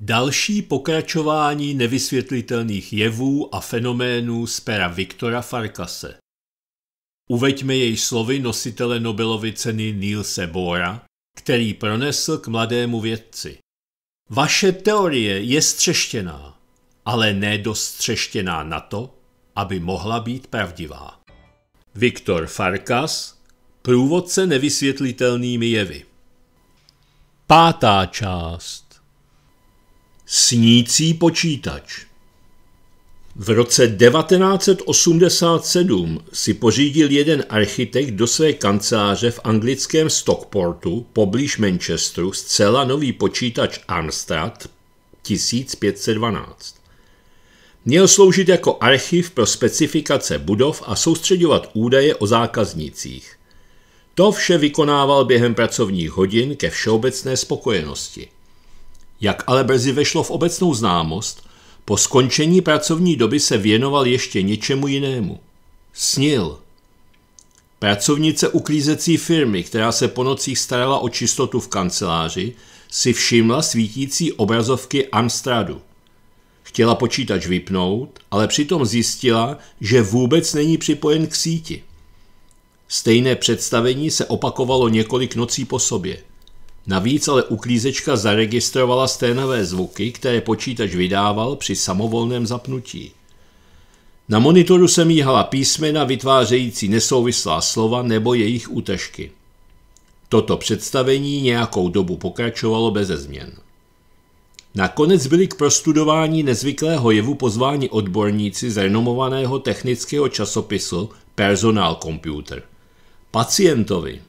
Další pokračování nevysvětlitelných jevů a fenoménů z pera Viktora Farkase. Uveďme jej slovy nositele Nobelovy ceny Nielse Bohra, který pronesl k mladému vědci. Vaše teorie je střeštěná, ale ne na to, aby mohla být pravdivá. Viktor Farkas, průvodce nevysvětlitelnými jevy. Pátá část Snící počítač V roce 1987 si pořídil jeden architekt do své kanceláře v anglickém Stockportu poblíž Manchesteru zcela nový počítač Amstrad 1512. Měl sloužit jako archiv pro specifikace budov a soustředovat údaje o zákaznících. To vše vykonával během pracovních hodin ke všeobecné spokojenosti. Jak ale brzy vešlo v obecnou známost, po skončení pracovní doby se věnoval ještě něčemu jinému. Snil. Pracovnice uklízecí firmy, která se po nocích starala o čistotu v kanceláři, si všimla svítící obrazovky Amstradu. Chtěla počítač vypnout, ale přitom zjistila, že vůbec není připojen k síti. Stejné představení se opakovalo několik nocí po sobě – Navíc ale uklízečka zaregistrovala sténavé zvuky, které počítač vydával při samovolném zapnutí. Na monitoru se míhala písmena vytvářející nesouvislá slova nebo jejich útržky. Toto představení nějakou dobu pokračovalo beze změn. Nakonec byli k prostudování nezvyklého jevu pozváni odborníci z renomovaného technického časopisu Personal Computer. Pacientovi,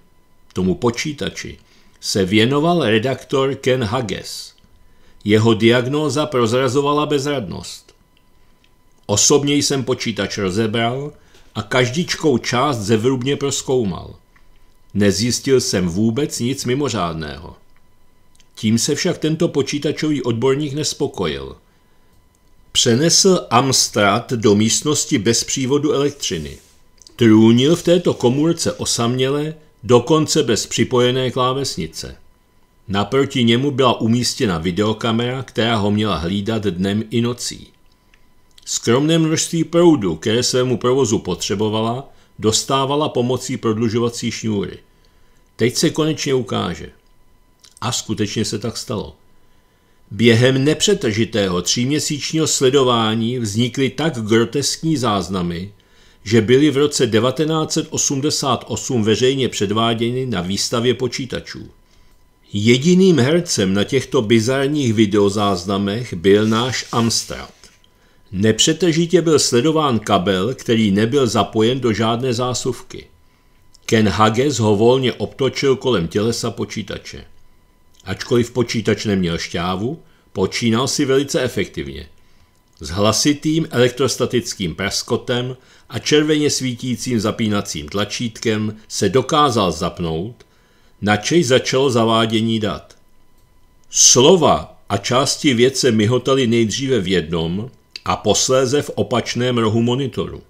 tomu počítači, se věnoval redaktor Ken Hages. Jeho diagnóza prozrazovala bezradnost. Osobně jsem počítač rozebral a každičkou část zevrubně proskoumal. Nezjistil jsem vůbec nic mimořádného. Tím se však tento počítačový odborník nespokojil. Přenesl Amstrad do místnosti bez přívodu elektřiny. Trůnil v této komůrce osaměle dokonce bez připojené klávesnice. Naproti němu byla umístěna videokamera, která ho měla hlídat dnem i nocí. Skromné množství proudu, které svému provozu potřebovala, dostávala pomocí prodlužovací šňůry. Teď se konečně ukáže. A skutečně se tak stalo. Během nepřetržitého tříměsíčního sledování vznikly tak groteskní záznamy, že byly v roce 1988 veřejně předváděny na výstavě počítačů. Jediným hercem na těchto bizarních videozáznamech byl náš Amstrad. Nepřetržitě byl sledován kabel, který nebyl zapojen do žádné zásuvky. Ken Hages ho volně obtočil kolem tělesa počítače. Ačkoliv počítač neměl šťávu, počínal si velice efektivně – s hlasitým elektrostatickým praskotem a červeně svítícím zapínacím tlačítkem se dokázal zapnout, načež začalo zavádění dat. Slova a části věce myhotaly nejdříve v jednom a posléze v opačném rohu monitoru.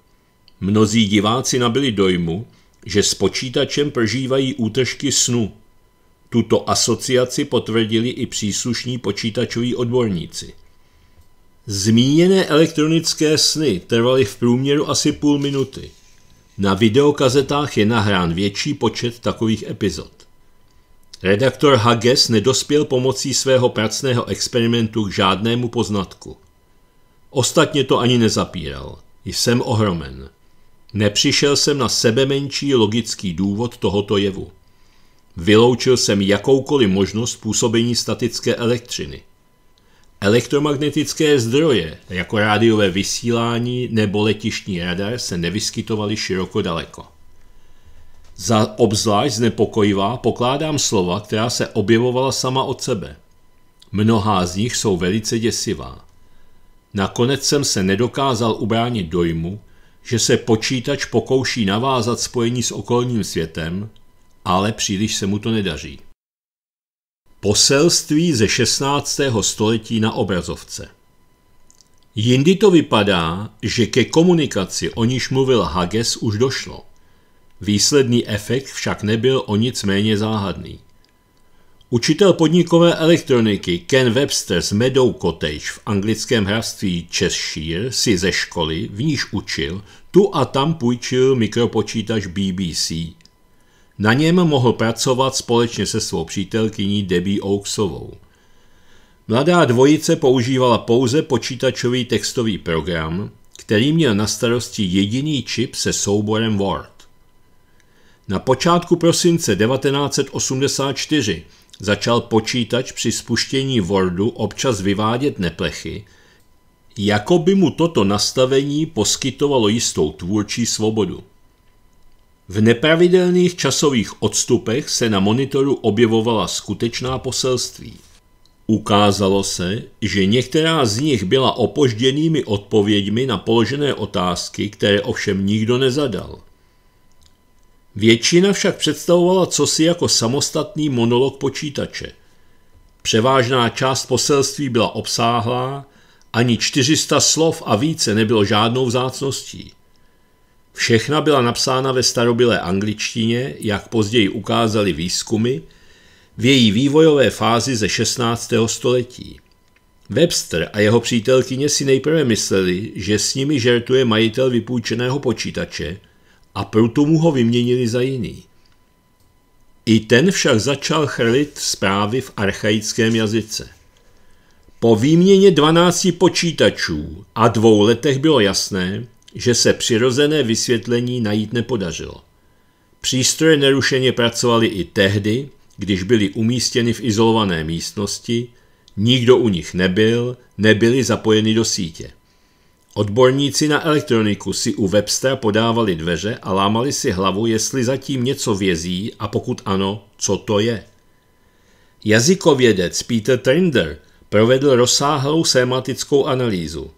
Mnozí diváci nabili dojmu, že s počítačem prožívají útržky snu. Tuto asociaci potvrdili i příslušní počítačoví odborníci – Zmíněné elektronické sny trvaly v průměru asi půl minuty. Na videokazetách je nahrán větší počet takových epizod. Redaktor Hages nedospěl pomocí svého pracného experimentu k žádnému poznatku. Ostatně to ani nezapíral. Jsem ohromen. Nepřišel jsem na sebe menší logický důvod tohoto jevu. Vyloučil jsem jakoukoliv možnost působení statické elektřiny. Elektromagnetické zdroje, jako rádiové vysílání nebo letištní radar, se nevyskytovaly široko daleko. Za obzvlášť znepokojivá pokládám slova, která se objevovala sama od sebe. Mnohá z nich jsou velice děsivá. Nakonec jsem se nedokázal ubránit dojmu, že se počítač pokouší navázat spojení s okolním světem, ale příliš se mu to nedaří. Poselství ze 16. století na obrazovce. Jindy to vypadá, že ke komunikaci, o níž mluvil Hages, už došlo. Výsledný efekt však nebyl o nic méně záhadný. Učitel podnikové elektroniky Ken Webster z Meadow Cottage v anglickém hrabství Cheshire si ze školy, v níž učil, tu a tam půjčil mikropočítač BBC – na něm mohl pracovat společně se svou přítelkyní Debbie Oaksovou. Mladá dvojice používala pouze počítačový textový program, který měl na starosti jediný čip se souborem Word. Na počátku prosince 1984 začal počítač při spuštění Wordu občas vyvádět neplechy, jako by mu toto nastavení poskytovalo jistou tvůrčí svobodu. V nepravidelných časových odstupech se na monitoru objevovala skutečná poselství. Ukázalo se, že některá z nich byla opožděnými odpověďmi na položené otázky, které ovšem nikdo nezadal. Většina však představovala cosi jako samostatný monolog počítače. Převážná část poselství byla obsáhlá, ani 400 slov a více nebylo žádnou vzácností. Všechna byla napsána ve starobylé angličtině, jak později ukázaly výzkumy, v její vývojové fázi ze 16. století. Webster a jeho přítelkyně si nejprve mysleli, že s nimi žertuje majitel vypůjčeného počítače a proto mu ho vyměnili za jiný. I ten však začal chrlit zprávy v archaickém jazyce. Po výměně 12 počítačů a dvou letech bylo jasné, že se přirozené vysvětlení najít nepodařilo. Přístroje nerušeně pracovaly i tehdy, když byly umístěny v izolované místnosti, nikdo u nich nebyl, nebyly zapojeny do sítě. Odborníci na elektroniku si u Webstera podávali dveře a lámali si hlavu, jestli zatím něco vězí a pokud ano, co to je. Jazykovědec Peter Trinder provedl rozsáhlou sématickou analýzu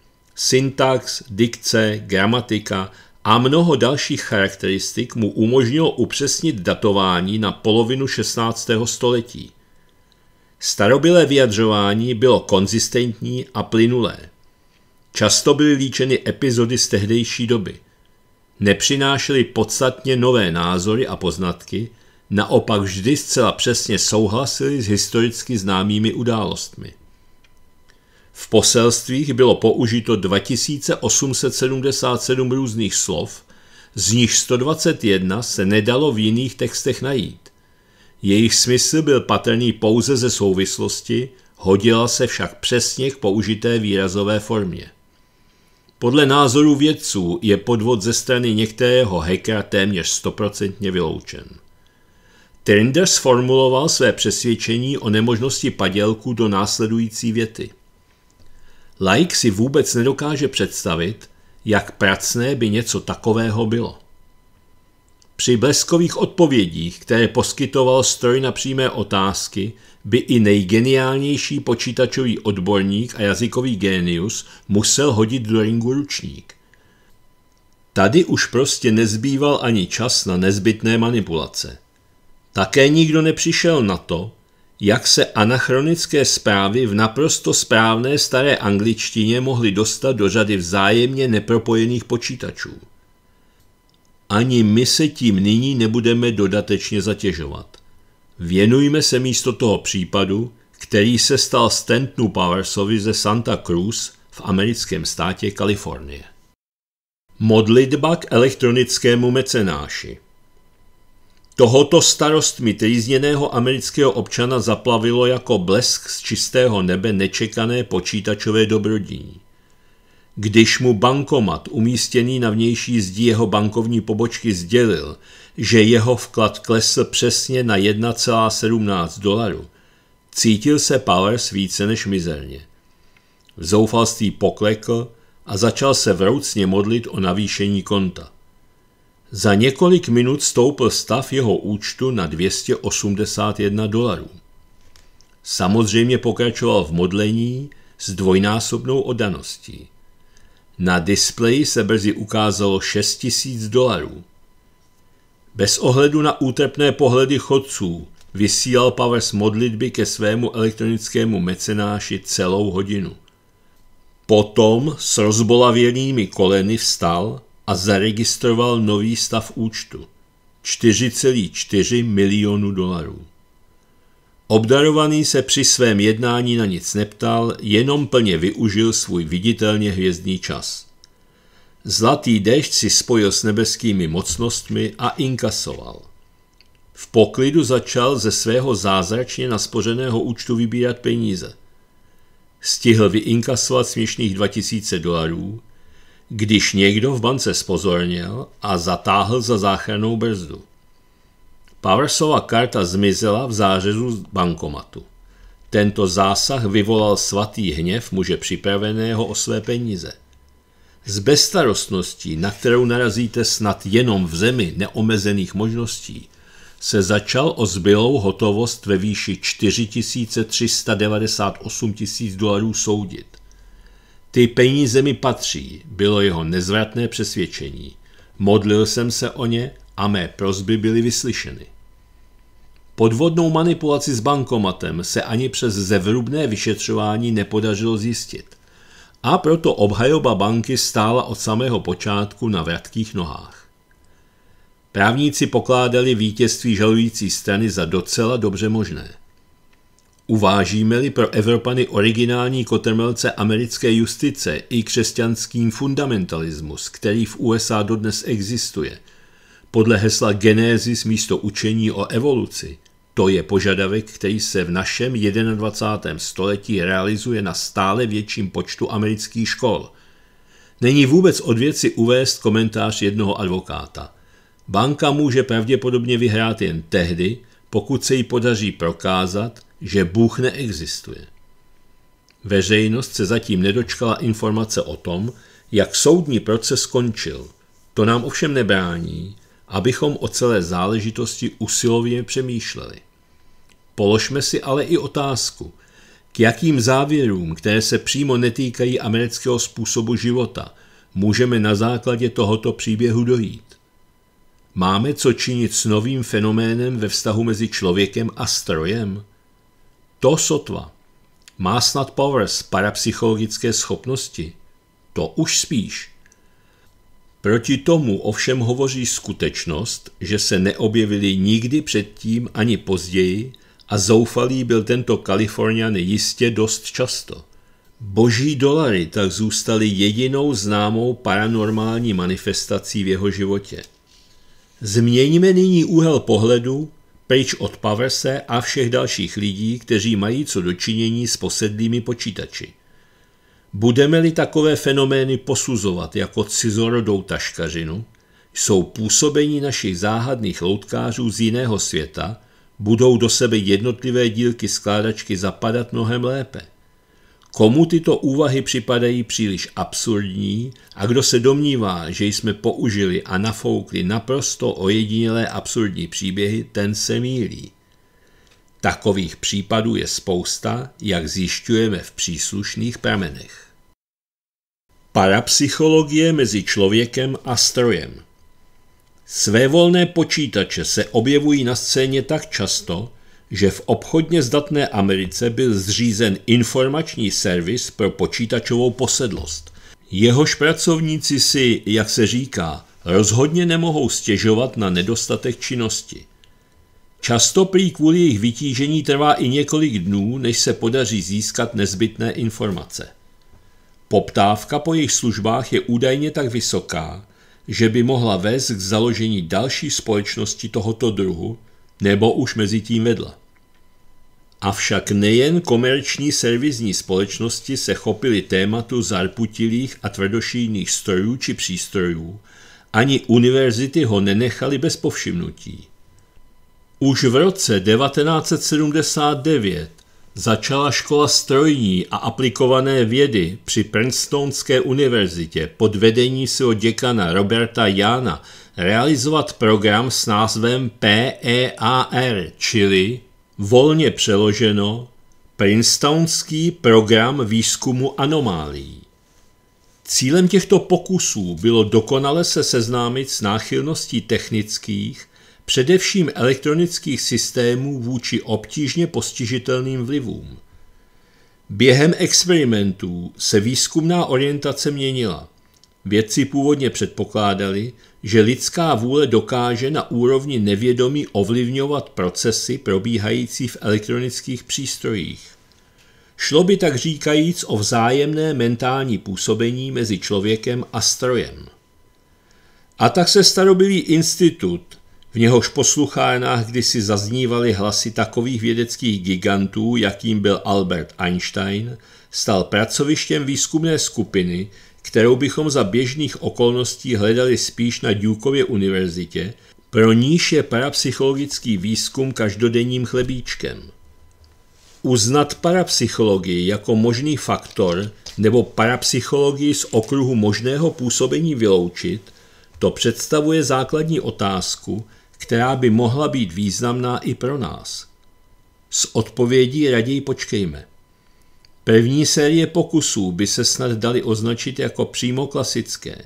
syntax, dikce, gramatika a mnoho dalších charakteristik mu umožnilo upřesnit datování na polovinu 16. století. Starobylé vyjadřování bylo konzistentní a plynulé. Často byly líčeny epizody z tehdejší doby. Nepřinášely podstatně nové názory a poznatky, naopak vždy zcela přesně souhlasily s historicky známými událostmi. V poselstvích bylo použito 2877 různých slov, z nich 121 se nedalo v jiných textech najít. Jejich smysl byl patrný pouze ze souvislosti, hodila se však přesně k použité výrazové formě. Podle názoru vědců je podvod ze strany některého hackera téměř stoprocentně vyloučen. Trinder sformuloval své přesvědčení o nemožnosti padělků do následující věty – Laik si vůbec nedokáže představit, jak pracné by něco takového bylo. Při bleskových odpovědích, které poskytoval stroj na přímé otázky, by i nejgeniálnější počítačový odborník a jazykový génius musel hodit do ringu ručník. Tady už prostě nezbýval ani čas na nezbytné manipulace. Také nikdo nepřišel na to, jak se anachronické zprávy v naprosto správné staré angličtině mohly dostat do řady vzájemně nepropojených počítačů. Ani my se tím nyní nebudeme dodatečně zatěžovat. Věnujme se místo toho případu, který se stal stentnu Powersovi ze Santa Cruz v americkém státě Kalifornie. Modlitba k elektronickému mecenáši – Tohoto starostmi trýzněného amerického občana zaplavilo jako blesk z čistého nebe nečekané počítačové dobrodění. Když mu bankomat umístěný na vnější zdi jeho bankovní pobočky sdělil, že jeho vklad klesl přesně na 1,17 dolarů, cítil se Powers více než mizerně. V zoufalství poklekl a začal se vroucně modlit o navýšení konta. Za několik minut stoupl stav jeho účtu na 281 dolarů. Samozřejmě pokračoval v modlení s dvojnásobnou odaností. Na displeji se brzy ukázalo 6 dolarů. Bez ohledu na útrpné pohledy chodců vysílal Powers modlitby ke svému elektronickému mecenáši celou hodinu. Potom s rozbolavěnými koleny vstal a zaregistroval nový stav účtu 4,4 milionu dolarů. Obdarovaný se při svém jednání na nic neptal, jenom plně využil svůj viditelně hvězdný čas. Zlatý déšť si spojil s nebeskými mocnostmi a inkasoval. V poklidu začal ze svého zázračně naspořeného účtu vybírat peníze. Stihl vyinkasovat směšných 2000 dolarů, když někdo v bance spozornil a zatáhl za záchrannou brzdu. Powersova karta zmizela v zářezu z bankomatu. Tento zásah vyvolal svatý hněv muže připraveného o své peníze. Z bestarostností, na kterou narazíte snad jenom v zemi neomezených možností, se začal o zbylou hotovost ve výši 4398 tisíc dolarů soudit. Ty peníze mi patří, bylo jeho nezvratné přesvědčení. Modlil jsem se o ně a mé prozby byly vyslyšeny. Podvodnou manipulaci s bankomatem se ani přes zevrubné vyšetřování nepodařilo zjistit. A proto obhajoba banky stála od samého počátku na vratkých nohách. Právníci pokládali vítězství žalující strany za docela dobře možné. Uvážíme-li pro Evropany originální kotrmelce americké justice i křesťanský fundamentalismus, který v USA dodnes existuje, podle hesla Genesis místo učení o evoluci, to je požadavek, který se v našem 21. století realizuje na stále větším počtu amerických škol. Není vůbec od věci uvést komentář jednoho advokáta. Banka může pravděpodobně vyhrát jen tehdy, pokud se jí podaří prokázat, že Bůh neexistuje. Veřejnost se zatím nedočkala informace o tom, jak soudní proces skončil. To nám ovšem nebrání, abychom o celé záležitosti usilovně přemýšleli. Položme si ale i otázku, k jakým závěrům, které se přímo netýkají amerického způsobu života, můžeme na základě tohoto příběhu dojít. Máme co činit s novým fenoménem ve vztahu mezi člověkem a strojem? To sotva. Má snad Powers parapsychologické schopnosti? To už spíš. Proti tomu ovšem hovoří skutečnost, že se neobjevili nikdy předtím ani později a zoufalý byl tento Kalifornian jistě dost často. Boží dolary tak zůstaly jedinou známou paranormální manifestací v jeho životě. Změníme nyní úhel pohledu Page od Paverse a všech dalších lidí, kteří mají co dočinění s posedlými počítači. Budeme-li takové fenomény posuzovat jako cizorodou taškařinu, jsou působení našich záhadných loutkářů z jiného světa, budou do sebe jednotlivé dílky skládačky zapadat mnohem lépe. Komu tyto úvahy připadají příliš absurdní a kdo se domnívá, že jsme použili a nafoukli naprosto ojedinělé absurdní příběhy, ten se mílí. Takových případů je spousta, jak zjišťujeme v příslušných pramenech. Parapsychologie mezi člověkem a strojem Svévolné počítače se objevují na scéně tak často, že v obchodně zdatné Americe byl zřízen informační servis pro počítačovou posedlost. Jehož pracovníci si, jak se říká, rozhodně nemohou stěžovat na nedostatek činnosti. Často prý kvůli jejich vytížení trvá i několik dnů, než se podaří získat nezbytné informace. Poptávka po jejich službách je údajně tak vysoká, že by mohla vést k založení další společnosti tohoto druhu, nebo už mezi tím vedla. Avšak nejen komerční servisní společnosti se chopily tématu zarputilých a tvrdošíjných strojů či přístrojů, ani univerzity ho nenechaly bez povšimnutí. Už v roce 1979 začala škola strojní a aplikované vědy při Princetonské univerzitě pod vedení svého děkana Roberta Jana realizovat program s názvem PEAR, čili volně přeloženo Princetonský program výzkumu anomálií. Cílem těchto pokusů bylo dokonale se seznámit s náchylností technických, především elektronických systémů vůči obtížně postižitelným vlivům. Během experimentů se výzkumná orientace měnila. Vědci původně předpokládali, že lidská vůle dokáže na úrovni nevědomí ovlivňovat procesy probíhající v elektronických přístrojích. Šlo by tak říkajíc o vzájemné mentální působení mezi člověkem a strojem. A tak se starobilý institut, v něhož posluchárnách kdysi zaznívaly hlasy takových vědeckých gigantů, jakým byl Albert Einstein, stal pracovištěm výzkumné skupiny, kterou bychom za běžných okolností hledali spíš na Dukově univerzitě, pro níž je parapsychologický výzkum každodenním chlebíčkem. Uznat parapsychologii jako možný faktor nebo parapsychologii z okruhu možného působení vyloučit, to představuje základní otázku, která by mohla být významná i pro nás. S odpovědí raději počkejme. První série pokusů by se snad dali označit jako přímo klasické.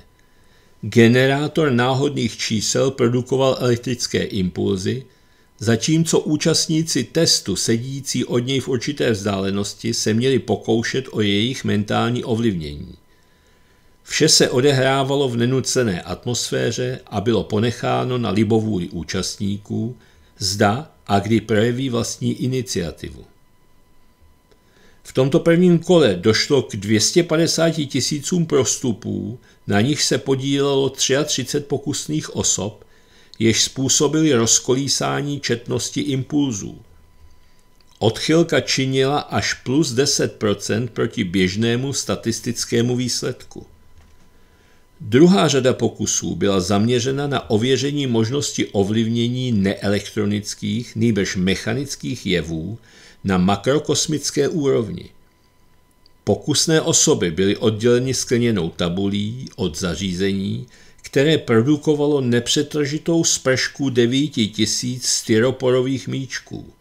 Generátor náhodných čísel produkoval elektrické impulzy, zatímco účastníci testu sedící od něj v určité vzdálenosti se měli pokoušet o jejich mentální ovlivnění. Vše se odehrávalo v nenucené atmosféře a bylo ponecháno na libovůli účastníků, zda a kdy projeví vlastní iniciativu. V tomto prvním kole došlo k 250 tisícům prostupů, na nich se podílelo 33 pokusných osob, jež způsobili rozkolísání četnosti impulzů. Odchylka činila až plus 10% proti běžnému statistickému výsledku. Druhá řada pokusů byla zaměřena na ověření možnosti ovlivnění neelektronických, nýbrž mechanických jevů, na makrokosmické úrovni. Pokusné osoby byly odděleny skleněnou tabulí od zařízení, které produkovalo nepřetržitou spršku 9000 styroporových míčků.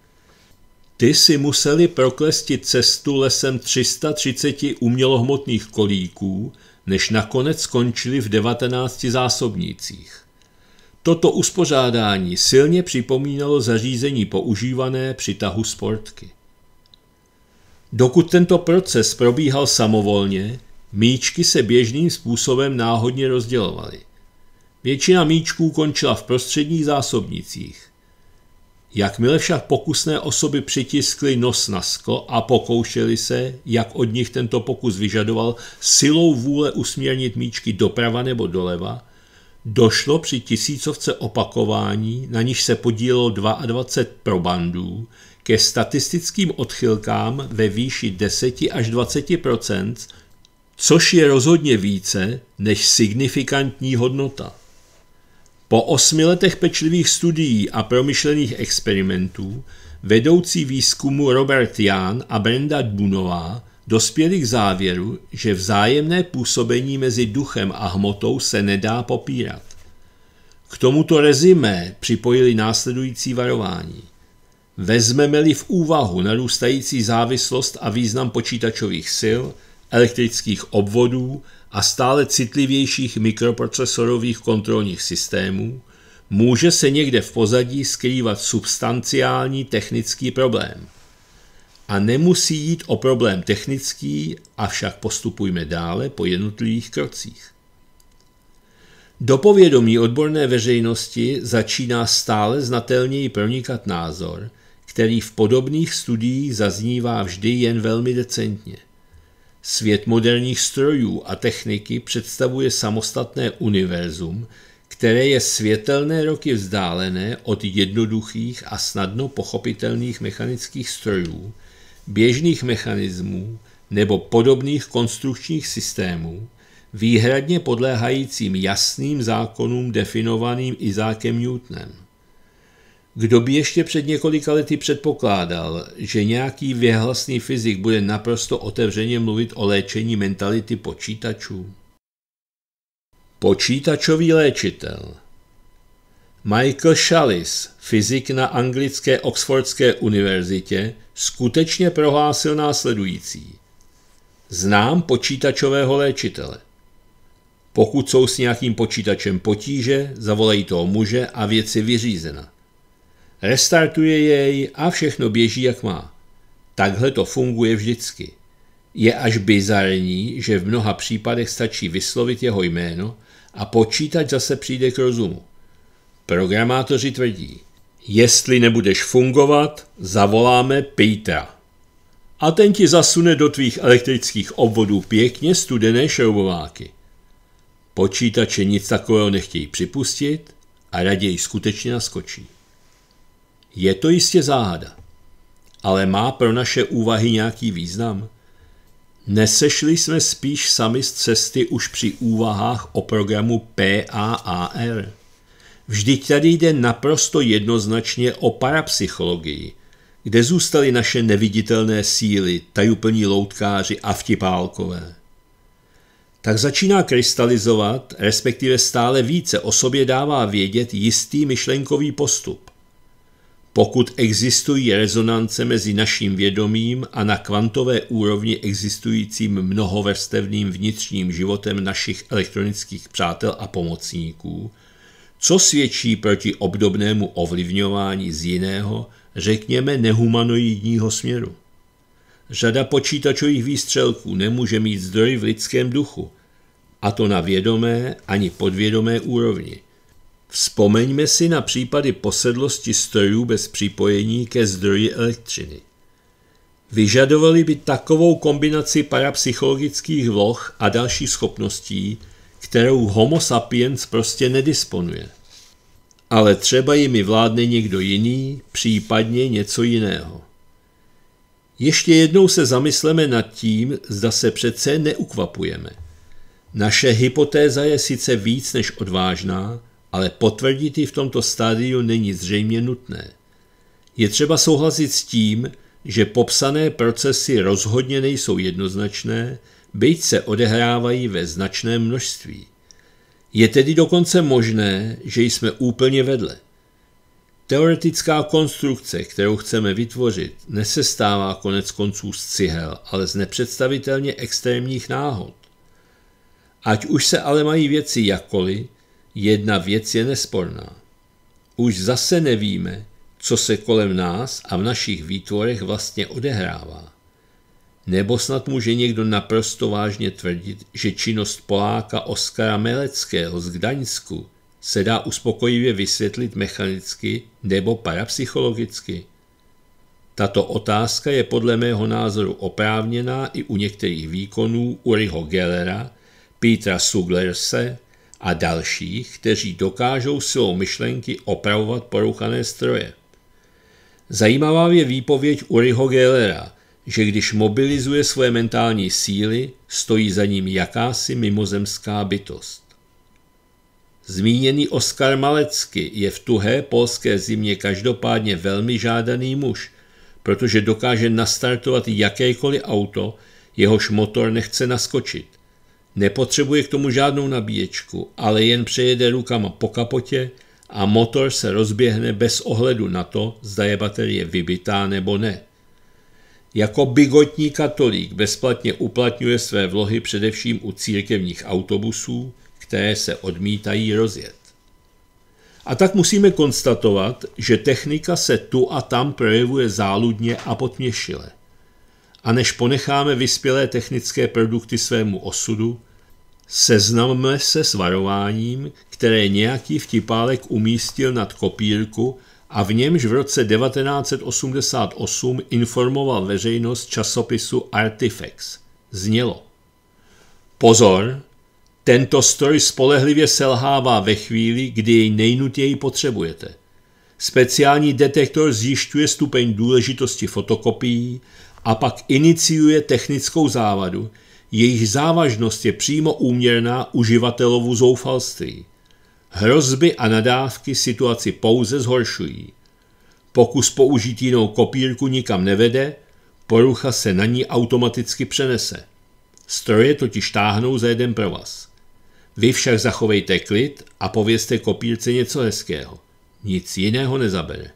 Ty si museli proklestit cestu lesem 330 umělohmotných kolíků, než nakonec skončili v 19 zásobnících. Toto uspořádání silně připomínalo zařízení používané při tahu sportky. Dokud tento proces probíhal samovolně, míčky se běžným způsobem náhodně rozdělovaly. Většina míčků končila v prostředních zásobnicích. Jakmile však pokusné osoby přitiskly nos na sklo a pokoušeli se, jak od nich tento pokus vyžadoval, silou vůle usměrnit míčky doprava nebo doleva, došlo při tisícovce opakování, na níž se podílelo 22 probandů, ke statistickým odchylkám ve výši 10 až 20 což je rozhodně více než signifikantní hodnota. Po osmi letech pečlivých studií a promyšlených experimentů vedoucí výzkumu Robert Jan a Brenda Dunová dospěli k závěru, že vzájemné působení mezi duchem a hmotou se nedá popírat. K tomuto rezimé připojili následující varování – Vezmeme-li v úvahu narůstající závislost a význam počítačových sil, elektrických obvodů a stále citlivějších mikroprocesorových kontrolních systémů, může se někde v pozadí skrývat substanciální technický problém. A nemusí jít o problém technický, avšak postupujme dále po jednotlivých krocích. Do povědomí odborné veřejnosti začíná stále znatelněji pronikat názor, který v podobných studiích zaznívá vždy jen velmi decentně. Svět moderních strojů a techniky představuje samostatné univerzum, které je světelné roky vzdálené od jednoduchých a snadno pochopitelných mechanických strojů, běžných mechanismů nebo podobných konstrukčních systémů, výhradně podléhajícím jasným zákonům definovaným Izákem Newtonem. Kdo by ještě před několika lety předpokládal, že nějaký věhlasný fyzik bude naprosto otevřeně mluvit o léčení mentality počítačů? Počítačový léčitel Michael Shallis, fyzik na anglické Oxfordské univerzitě, skutečně prohlásil následující. Znám počítačového léčitele. Pokud jsou s nějakým počítačem potíže, zavolají toho muže a věci vyřízena restartuje jej a všechno běží jak má. Takhle to funguje vždycky. Je až bizarní, že v mnoha případech stačí vyslovit jeho jméno a počítač zase přijde k rozumu. Programátoři tvrdí, jestli nebudeš fungovat, zavoláme Petra. A ten ti zasune do tvých elektrických obvodů pěkně studené šroubováky. Počítače nic takového nechtějí připustit a raději skutečně naskočí. Je to jistě záhada. Ale má pro naše úvahy nějaký význam? Nesešli jsme spíš sami z cesty už při úvahách o programu PAAR. Vždyť tady jde naprosto jednoznačně o parapsychologii, kde zůstaly naše neviditelné síly, tajuplní loutkáři a vtipálkové. Tak začíná krystalizovat, respektive stále více o sobě dává vědět jistý myšlenkový postup. Pokud existují rezonance mezi naším vědomím a na kvantové úrovni existujícím mnohovrstevným vnitřním životem našich elektronických přátel a pomocníků, co svědčí proti obdobnému ovlivňování z jiného, řekněme nehumanoidního směru. Řada počítačových výstřelků nemůže mít zdroj v lidském duchu, a to na vědomé ani podvědomé úrovni – Vzpomeňme si na případy posedlosti strojů bez připojení ke zdroji elektřiny. Vyžadovali by takovou kombinaci parapsychologických vloh a dalších schopností, kterou homo sapiens prostě nedisponuje. Ale třeba jimi vládne někdo jiný, případně něco jiného. Ještě jednou se zamysleme nad tím, zda se přece neukvapujeme. Naše hypotéza je sice víc než odvážná, ale potvrdit ji v tomto stádiu není zřejmě nutné. Je třeba souhlasit s tím, že popsané procesy rozhodně nejsou jednoznačné, byť se odehrávají ve značném množství. Je tedy dokonce možné, že jsme úplně vedle. Teoretická konstrukce, kterou chceme vytvořit, nesestává konec konců z cihel, ale z nepředstavitelně extrémních náhod. Ať už se ale mají věci jakkoliv, Jedna věc je nesporná. Už zase nevíme, co se kolem nás a v našich výtvorech vlastně odehrává. Nebo snad může někdo naprosto vážně tvrdit, že činnost Poláka Oskara Meleckého z Gdaňsku se dá uspokojivě vysvětlit mechanicky nebo parapsychologicky? Tato otázka je podle mého názoru oprávněná i u některých výkonů Uriho Gellera, Petra Suglerse, a dalších, kteří dokážou svou myšlenky opravovat porouchané stroje. Zajímavá je výpověď Uriho Gellera, že když mobilizuje své mentální síly, stojí za ním jakási mimozemská bytost. Zmíněný Oskar Malecky je v tuhé polské zimě každopádně velmi žádaný muž, protože dokáže nastartovat jakékoliv auto, jehož motor nechce naskočit. Nepotřebuje k tomu žádnou nabíječku, ale jen přejede rukama po kapotě a motor se rozběhne bez ohledu na to, zda je baterie vybitá nebo ne. Jako bigotní katolík bezplatně uplatňuje své vlohy především u církevních autobusů, které se odmítají rozjet. A tak musíme konstatovat, že technika se tu a tam projevuje záludně a potměšile a než ponecháme vyspělé technické produkty svému osudu, seznamme se s varováním, které nějaký vtipálek umístil nad kopírku a v němž v roce 1988 informoval veřejnost časopisu Artifex. Znělo. Pozor, tento stroj spolehlivě selhává ve chvíli, kdy jej nejnutěji potřebujete. Speciální detektor zjišťuje stupeň důležitosti fotokopií a pak iniciuje technickou závadu, jejíž závažnost je přímo úměrná uživatelovu zoufalství. Hrozby a nadávky situaci pouze zhoršují. Pokus použít jinou kopírku nikam nevede, porucha se na ní automaticky přenese. Stroje totiž táhnou za jeden provaz. Vy však zachovejte klid a povězte kopírce něco hezkého. Nic jiného nezabere.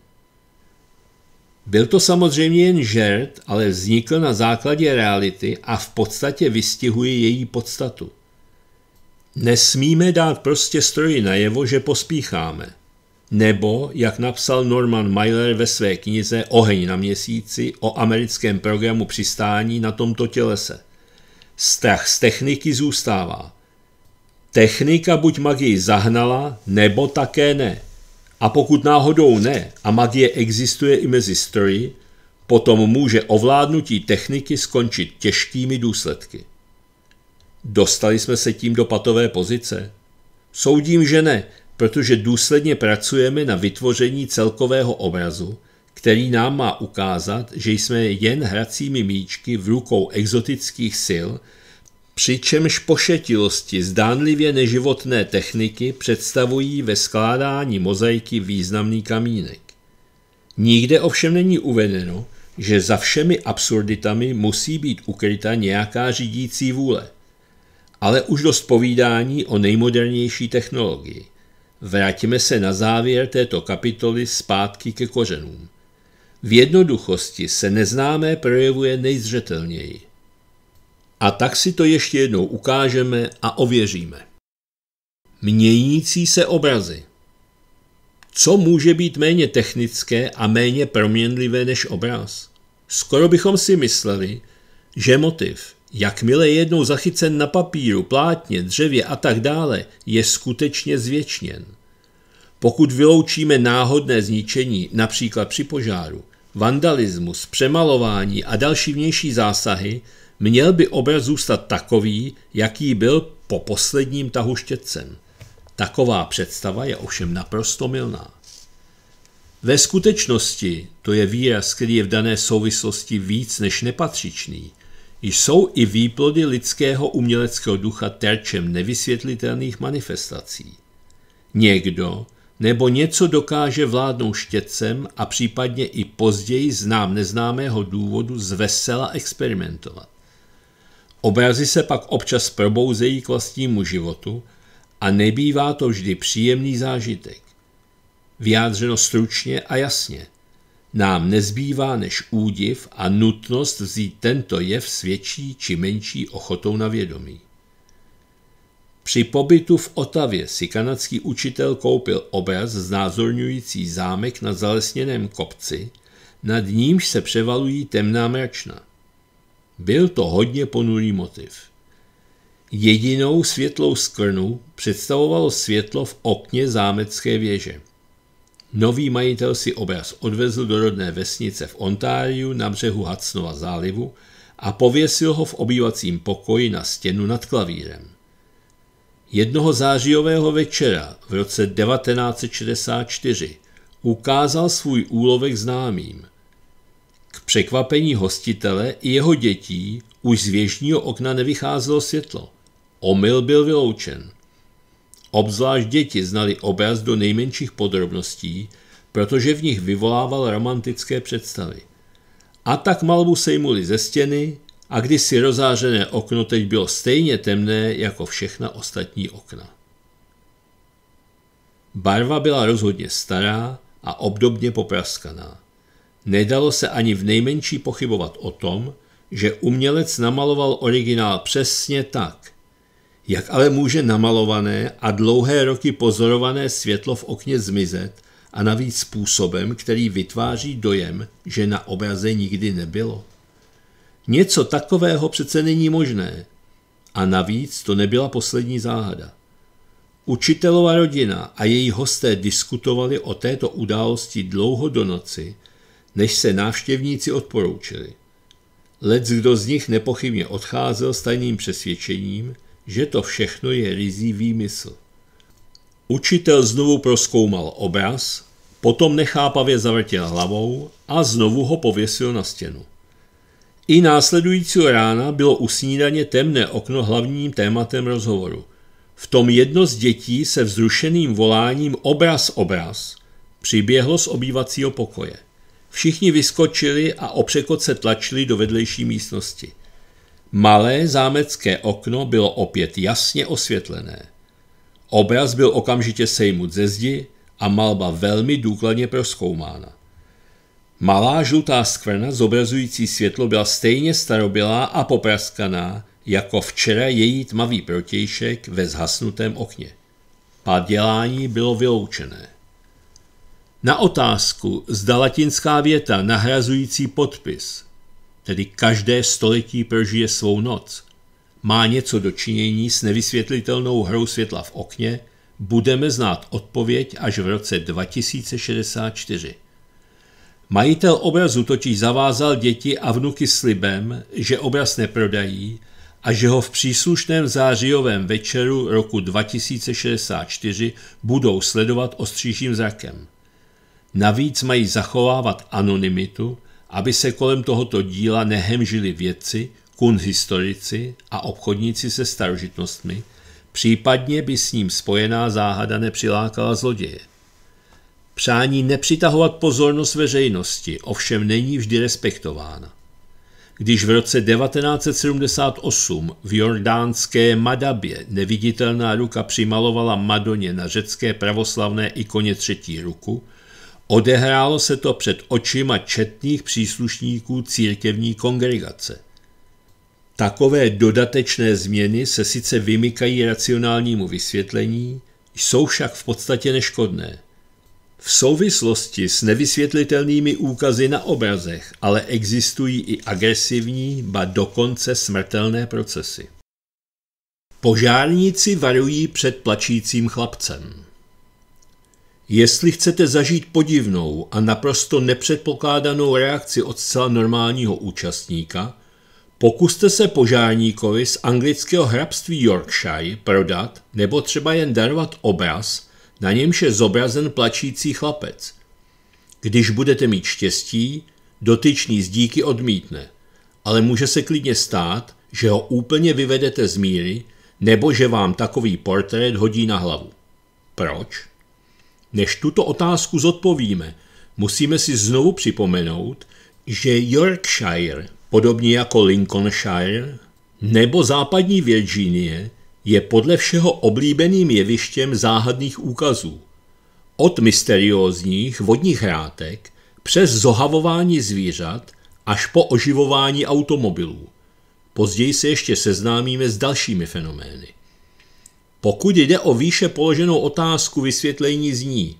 Byl to samozřejmě jen žert, ale vznikl na základě reality a v podstatě vystihuje její podstatu. Nesmíme dát prostě stroji najevo, že pospícháme. Nebo, jak napsal Norman Mailer ve své knize Oheň na měsíci o americkém programu přistání na tomto tělese. Strach z techniky zůstává. Technika buď magii zahnala, nebo také ne. A pokud náhodou ne a magie existuje i mezi stroji, potom může ovládnutí techniky skončit těžkými důsledky. Dostali jsme se tím do patové pozice? Soudím, že ne, protože důsledně pracujeme na vytvoření celkového obrazu, který nám má ukázat, že jsme jen hracími míčky v rukou exotických sil, přičemž pošetilosti zdánlivě neživotné techniky představují ve skládání mozaiky významný kamínek. Nikde ovšem není uvedeno, že za všemi absurditami musí být ukryta nějaká řídící vůle. Ale už dost povídání o nejmodernější technologii. Vrátíme se na závěr této kapitoly zpátky ke kořenům. V jednoduchosti se neznámé projevuje nejzřetelněji. A tak si to ještě jednou ukážeme a ověříme. Měnící se obrazy. Co může být méně technické a méně proměnlivé než obraz? Skoro bychom si mysleli, že motiv, jakmile je jednou zachycen na papíru, plátně, dřevě a tak dále, je skutečně zvětšněn. Pokud vyloučíme náhodné zničení, například při požáru, vandalismus, přemalování a další vnější zásahy, Měl by obraz zůstat takový, jaký byl po posledním tahu štětcem. Taková představa je ovšem naprosto milná. Ve skutečnosti, to je výraz, který je v dané souvislosti víc než nepatřičný, jsou i výplody lidského uměleckého ducha terčem nevysvětlitelných manifestací. Někdo nebo něco dokáže vládnout štětcem a případně i později znám neznámého důvodu zvesela experimentovat. Obrazy se pak občas probouzejí k vlastnímu životu a nebývá to vždy příjemný zážitek. Vyjádřeno stručně a jasně. Nám nezbývá než údiv a nutnost vzít tento jev s větší či menší ochotou na vědomí. Při pobytu v Otavě si kanadský učitel koupil obraz znázorňující zámek na zalesněném kopci, nad nímž se převalují temná mračna. Byl to hodně ponurý motiv. Jedinou světlou skrnu představovalo světlo v okně zámecké věže. Nový majitel si obraz odvezl do rodné vesnice v Ontáriu na břehu Hacnova zálivu a pověsil ho v obývacím pokoji na stěnu nad klavírem. Jednoho zářijového večera v roce 1964 ukázal svůj úlovek známým. K překvapení hostitele i jeho dětí už z věžního okna nevycházelo světlo. Omyl byl vyloučen. Obzvlášť děti znali obraz do nejmenších podrobností, protože v nich vyvolával romantické představy. A tak malbu sejmuli ze stěny a kdysi rozářené okno teď bylo stejně temné jako všechna ostatní okna. Barva byla rozhodně stará a obdobně popraskaná. Nedalo se ani v nejmenší pochybovat o tom, že umělec namaloval originál přesně tak. Jak ale může namalované a dlouhé roky pozorované světlo v okně zmizet a navíc způsobem, který vytváří dojem, že na obraze nikdy nebylo? Něco takového přece není možné. A navíc to nebyla poslední záhada. Učitelova rodina a její hosté diskutovali o této události dlouho do noci – než se návštěvníci odporoučili. Lec kdo z nich nepochybně odcházel s tajným přesvědčením, že to všechno je rizí výmysl. Učitel znovu proskoumal obraz, potom nechápavě zavrtěl hlavou a znovu ho pověsil na stěnu. I následujícího rána bylo usnídaně temné okno hlavním tématem rozhovoru. V tom jedno z dětí se vzrušeným voláním obraz, obraz přiběhlo z obývacího pokoje. Všichni vyskočili a opřekot se tlačili do vedlejší místnosti. Malé zámecké okno bylo opět jasně osvětlené. Obraz byl okamžitě sejmut ze zdi a malba velmi důkladně proskoumána. Malá žlutá skvrna zobrazující světlo byla stejně starobylá a popraskaná, jako včera její tmavý protějšek ve zhasnutém okně. Padělání bylo vyloučené. Na otázku, zda latinská věta nahrazující podpis, tedy každé století prožije svou noc, má něco dočinění s nevysvětlitelnou hrou světla v okně, budeme znát odpověď až v roce 2064. Majitel obrazu totiž zavázal děti a vnuky slibem, že obraz neprodají a že ho v příslušném zářijovém večeru roku 2064 budou sledovat ostřížím zrakem. Navíc mají zachovávat anonymitu, aby se kolem tohoto díla nehemžili vědci, kunhistorici a obchodníci se starožitnostmi, případně by s ním spojená záhada nepřilákala zloděje. Přání nepřitahovat pozornost veřejnosti ovšem není vždy respektována. Když v roce 1978 v jordánské Madabě neviditelná ruka přimalovala Madoně na řecké pravoslavné ikoně třetí ruku – Odehrálo se to před očima četných příslušníků církevní kongregace. Takové dodatečné změny se sice vymykají racionálnímu vysvětlení, jsou však v podstatě neškodné. V souvislosti s nevysvětlitelnými úkazy na obrazech ale existují i agresivní, ba dokonce smrtelné procesy. Požárníci varují před plačícím chlapcem. Jestli chcete zažít podivnou a naprosto nepředpokládanou reakci od zcela normálního účastníka, pokuste se požárníkovi z anglického hrabství Yorkshire prodat nebo třeba jen darovat obraz, na němž je zobrazen plačící chlapec. Když budete mít štěstí, dotyčný z díky odmítne, ale může se klidně stát, že ho úplně vyvedete z míry nebo že vám takový portrét hodí na hlavu. Proč? Než tuto otázku zodpovíme, musíme si znovu připomenout, že Yorkshire, podobně jako Lincolnshire nebo západní Virginie, je podle všeho oblíbeným jevištěm záhadných úkazů. Od mysteriózních vodních hrátek přes zohavování zvířat až po oživování automobilů. Později se ještě seznámíme s dalšími fenomény. Pokud jde o výše položenou otázku, vysvětlení zní.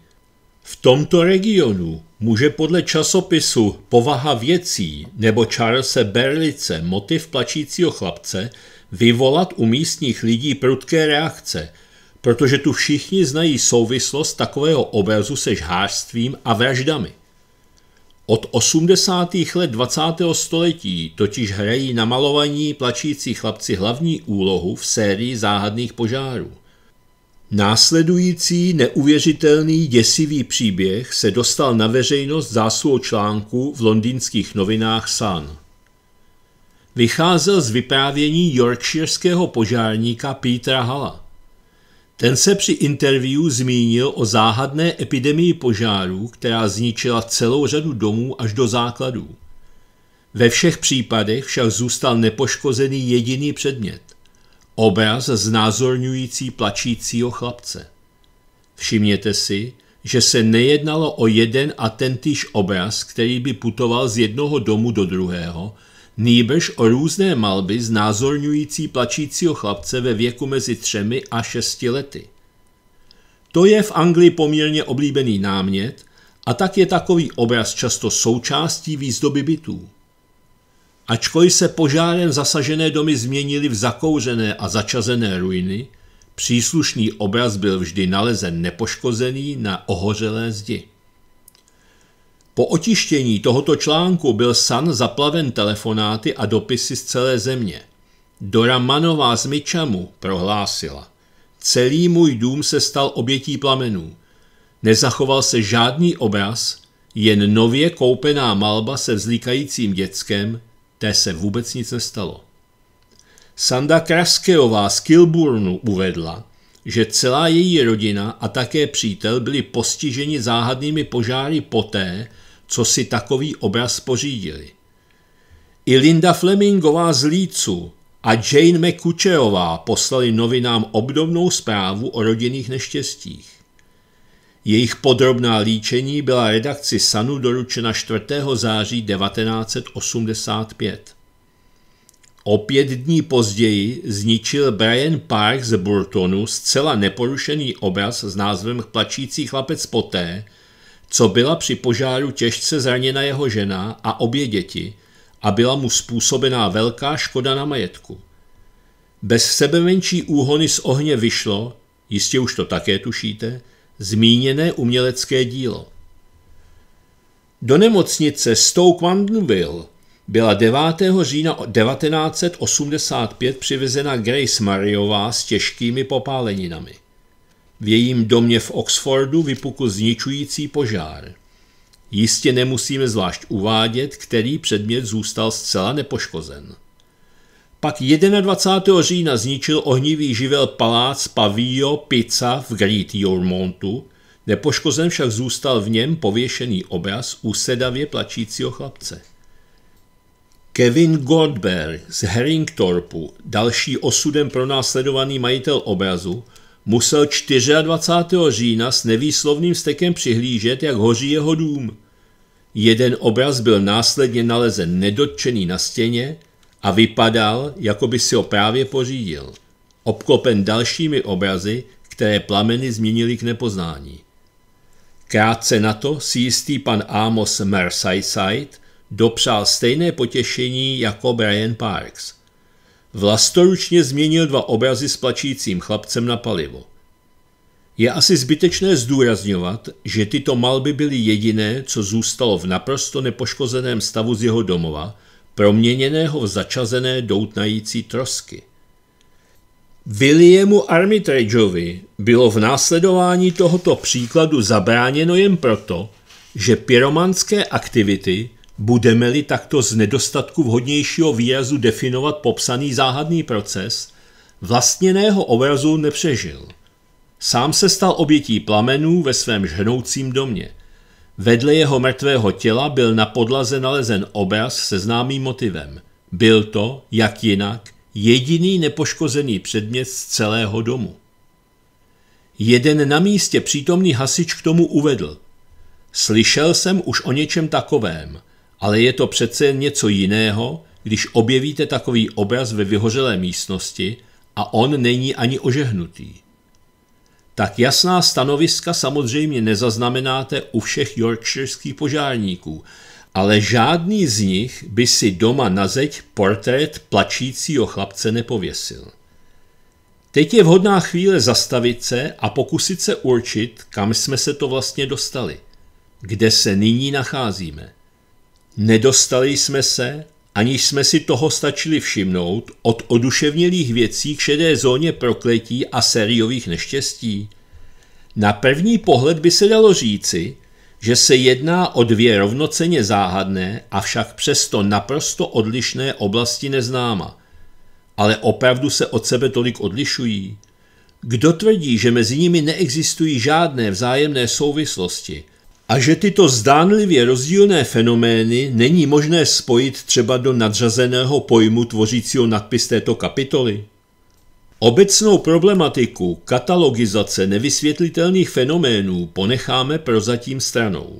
V tomto regionu může podle časopisu Povaha věcí nebo Charlesa Berlice motiv plačícího chlapce vyvolat u místních lidí prudké reakce, protože tu všichni znají souvislost takového obrazu se žhářstvím a vraždami. Od 80. let 20. století totiž hrají namalovaní plačící chlapci hlavní úlohu v sérii záhadných požárů. Následující neuvěřitelný děsivý příběh se dostal na veřejnost zásluhou článku v londýnských novinách Sun. Vycházel z vyprávění yorkshireského požárníka Petra Halla. Ten se při interview zmínil o záhadné epidemii požárů, která zničila celou řadu domů až do základů. Ve všech případech však zůstal nepoškozený jediný předmět – obraz znázorňující plačícího chlapce. Všimněte si, že se nejednalo o jeden a tentýž obraz, který by putoval z jednoho domu do druhého – Nýbež o různé malby znázorňující plačícího chlapce ve věku mezi třemi a šesti lety. To je v Anglii poměrně oblíbený námět a tak je takový obraz často součástí výzdoby bytů. Ačkoliv se požárem zasažené domy změnily v zakouřené a začazené ruiny, příslušný obraz byl vždy nalezen nepoškozený na ohořelé zdi. Po otištění tohoto článku byl San zaplaven telefonáty a dopisy z celé země. Dora Manová z Mičamu prohlásila. Celý můj dům se stal obětí plamenů. Nezachoval se žádný obraz, jen nově koupená malba se vzlíkajícím dětskem, té se vůbec nic nestalo. Sanda Kraskeová z Kilburnu uvedla, že celá její rodina a také přítel byli postiženi záhadnými požáry poté, co si takový obraz pořídili. I Linda Flemingová z Lícu a Jane McCutcherová poslali novinám obdobnou zprávu o rodinných neštěstích. Jejich podrobná líčení byla redakci Sanu doručena 4. září 1985. O pět dní později zničil Brian Park z Burtonu zcela neporušený obraz s názvem Plačící chlapec poté, co byla při požáru těžce zraněna jeho žena a obě děti a byla mu způsobená velká škoda na majetku. Bez sebe úhony z ohně vyšlo, jistě už to také tušíte, zmíněné umělecké dílo. Do nemocnice Stoke Mandeville byla 9. října 1985 přivezena Grace Mariová s těžkými popáleninami. V jejím domě v Oxfordu vypukl zničující požár. Jistě nemusíme zvlášť uvádět, který předmět zůstal zcela nepoškozen. Pak 21. října zničil ohnivý živel palác Pavio Pizza v Great Yormontu, nepoškozen však zůstal v něm pověšený obraz u sedavě plačícího chlapce. Kevin Goldberg z Herringtorpu, další osudem pronásledovaný majitel obrazu, musel 24. října s nevýslovným stekem přihlížet, jak hoří jeho dům. Jeden obraz byl následně nalezen nedotčený na stěně a vypadal, jako by si ho právě pořídil, obklopen dalšími obrazy, které plameny změnily k nepoznání. Krátce na to si jistý pan Amos Merseyside dopřál stejné potěšení jako Brian Parks. Vlastoručně změnil dva obrazy s plačícím chlapcem na palivo. Je asi zbytečné zdůrazňovat, že tyto malby byly jediné, co zůstalo v naprosto nepoškozeném stavu z jeho domova, proměněného v začazené doutnající trosky. Williamu Armitrageovi bylo v následování tohoto příkladu zabráněno jen proto, že pyromanské aktivity Budeme-li takto z nedostatku vhodnějšího výrazu definovat popsaný záhadný proces, vlastněného obrazu nepřežil. Sám se stal obětí plamenů ve svém žhnoucím domě. Vedle jeho mrtvého těla byl na podlaze nalezen obraz se známým motivem. Byl to, jak jinak, jediný nepoškozený předmět z celého domu. Jeden na místě přítomný hasič k tomu uvedl. Slyšel jsem už o něčem takovém – ale je to přece něco jiného, když objevíte takový obraz ve vyhořelé místnosti a on není ani ožehnutý. Tak jasná stanoviska samozřejmě nezaznamenáte u všech yorkshireských požárníků, ale žádný z nich by si doma na zeď portrét plačícího chlapce nepověsil. Teď je vhodná chvíle zastavit se a pokusit se určit, kam jsme se to vlastně dostali, kde se nyní nacházíme. Nedostali jsme se, aniž jsme si toho stačili všimnout, od oduševnělých věcí k šedé zóně prokletí a sériových neštěstí. Na první pohled by se dalo říci, že se jedná o dvě rovnoceně záhadné, avšak přesto naprosto odlišné oblasti neznáma. Ale opravdu se od sebe tolik odlišují. Kdo tvrdí, že mezi nimi neexistují žádné vzájemné souvislosti – a že tyto zdánlivě rozdílné fenomény není možné spojit třeba do nadřazeného pojmu tvořícího nadpis této kapitoly? Obecnou problematiku katalogizace nevysvětlitelných fenoménů ponecháme prozatím stranou.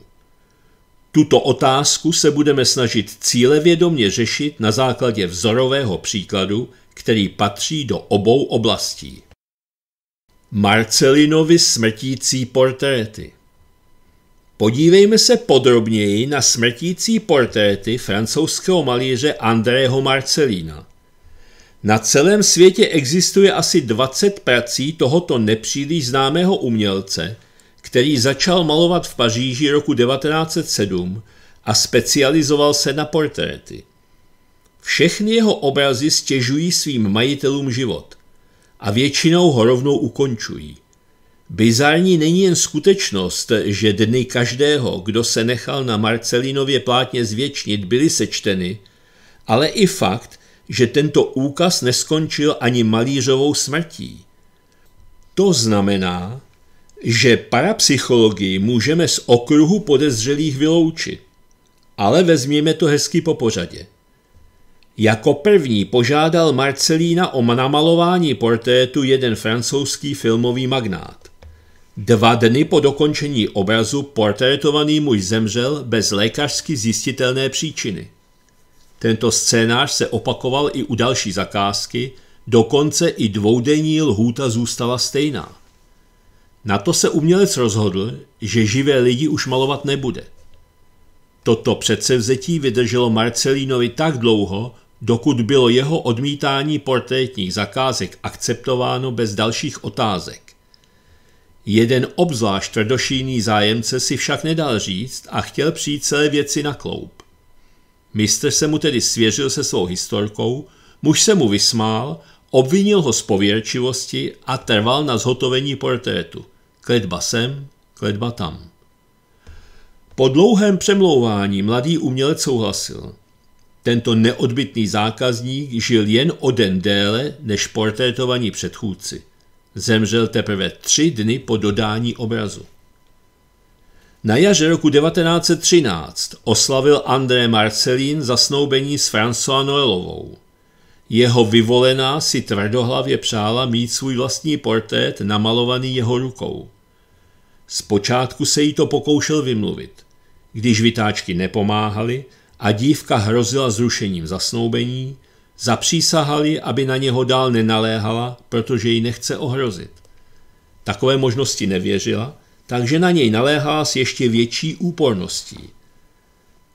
Tuto otázku se budeme snažit cílevědomě řešit na základě vzorového příkladu, který patří do obou oblastí. Marcelinovi smrtící portréty Podívejme se podrobněji na smrtící portréty francouzského malíře Andrého Marcelína. Na celém světě existuje asi 20 prací tohoto nepříliš známého umělce, který začal malovat v Paříži roku 1907 a specializoval se na portréty. Všechny jeho obrazy stěžují svým majitelům život a většinou ho rovnou ukončují – Bizarní není jen skutečnost, že dny každého, kdo se nechal na Marcelinově plátně zvětšnit, byly sečteny, ale i fakt, že tento úkaz neskončil ani malířovou smrtí. To znamená, že parapsychologii můžeme z okruhu podezřelých vyloučit. Ale vezměme to hezky po pořadě. Jako první požádal Marcelína o namalování portrétu jeden francouzský filmový magnát. Dva dny po dokončení obrazu portrétovaný muž zemřel bez lékařsky zjistitelné příčiny. Tento scénář se opakoval i u další zakázky, dokonce i dvoudenní lhůta zůstala stejná. Na to se umělec rozhodl, že živé lidi už malovat nebude. Toto předsevzetí vydrželo Marcelínovi tak dlouho, dokud bylo jeho odmítání portrétních zakázek akceptováno bez dalších otázek. Jeden obzvlášť tvrdošíný zájemce si však nedal říct a chtěl přijít celé věci na kloup. Mistr se mu tedy svěřil se svou historkou, muž se mu vysmál, obvinil ho z pověrčivosti a trval na zhotovení portrétu. Kletba sem, kletba tam. Po dlouhém přemlouvání mladý umělec souhlasil. Tento neodbitný zákazník žil jen o den déle než portrétovaní předchůdci. Zemřel teprve tři dny po dodání obrazu. Na jaře roku 1913 oslavil André Marcelín zasnoubení s François Noelovou. Jeho vyvolená si tvrdohlavě přála mít svůj vlastní portrét namalovaný jeho rukou. Zpočátku se jí to pokoušel vymluvit. Když vytáčky nepomáhaly a dívka hrozila zrušením zasnoubení, Zapřísahali, aby na něho dál nenaléhala, protože ji nechce ohrozit. Takové možnosti nevěřila, takže na něj naléhala s ještě větší úporností.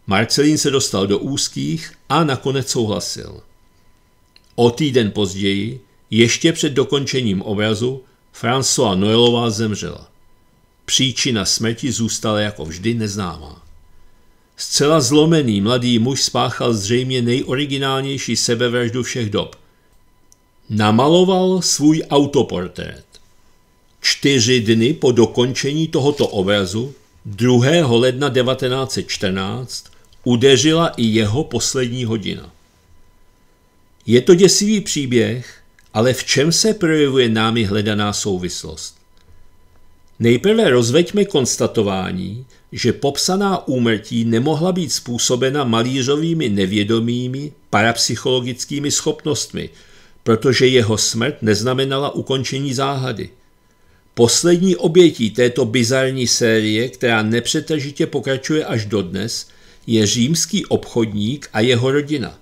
Marcelín se dostal do úzkých a nakonec souhlasil. O týden později, ještě před dokončením obrazu, François Noelová zemřela. Příčina smrti zůstala jako vždy neznámá. Zcela zlomený mladý muž spáchal zřejmě nejoriginálnější sebevraždu všech dob. Namaloval svůj autoportrét. Čtyři dny po dokončení tohoto obrazu, 2. ledna 1914, udeřila i jeho poslední hodina. Je to děsivý příběh, ale v čem se projevuje námi hledaná souvislost? Nejprve rozveďme konstatování, že popsaná úmrtí nemohla být způsobena malířovými nevědomými parapsychologickými schopnostmi, protože jeho smrt neznamenala ukončení záhady. Poslední obětí této bizarní série, která nepřetržitě pokračuje až dodnes, je římský obchodník a jeho rodina.